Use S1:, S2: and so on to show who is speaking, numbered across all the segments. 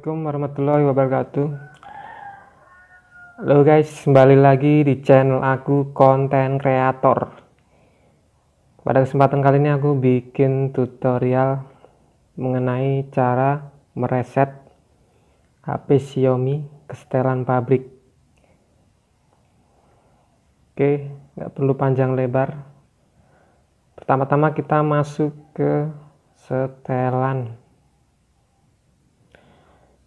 S1: Assalamualaikum warahmatullahi wabarakatuh Halo guys, kembali lagi di channel aku konten kreator Pada kesempatan kali ini aku bikin tutorial mengenai cara mereset HP Xiaomi ke setelan pabrik Oke, nggak perlu panjang lebar Pertama-tama kita masuk ke setelan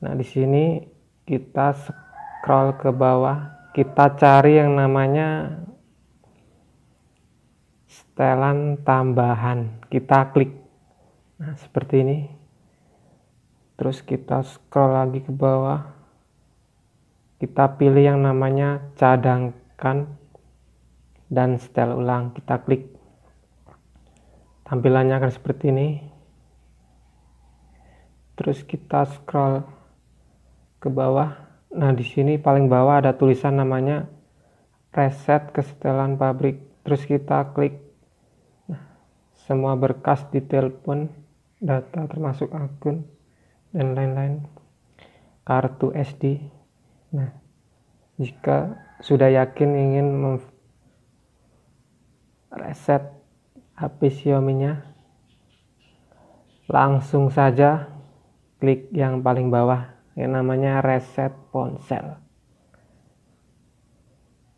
S1: Nah, di sini kita scroll ke bawah, kita cari yang namanya setelan tambahan. Kita klik. Nah, seperti ini. Terus kita scroll lagi ke bawah. Kita pilih yang namanya cadangkan dan setel ulang. Kita klik. Tampilannya akan seperti ini terus kita scroll ke bawah. Nah, di sini paling bawah ada tulisan namanya reset kesetelan pabrik. Terus kita klik nah, semua berkas detail pun data termasuk akun dan lain-lain kartu SD. Nah, jika sudah yakin ingin reset HP Xiaomi-nya, langsung saja klik yang paling bawah yang namanya reset ponsel.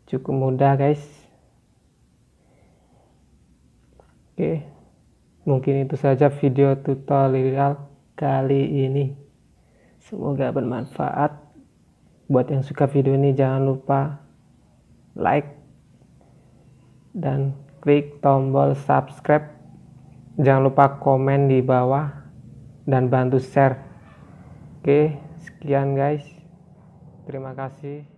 S1: Cukup mudah guys. Oke, mungkin itu saja video tutorial kali ini. Semoga bermanfaat. Buat yang suka video ini jangan lupa like dan klik tombol subscribe. Jangan lupa komen di bawah dan bantu share. Oke. Okay. Sekian guys. Terima kasih.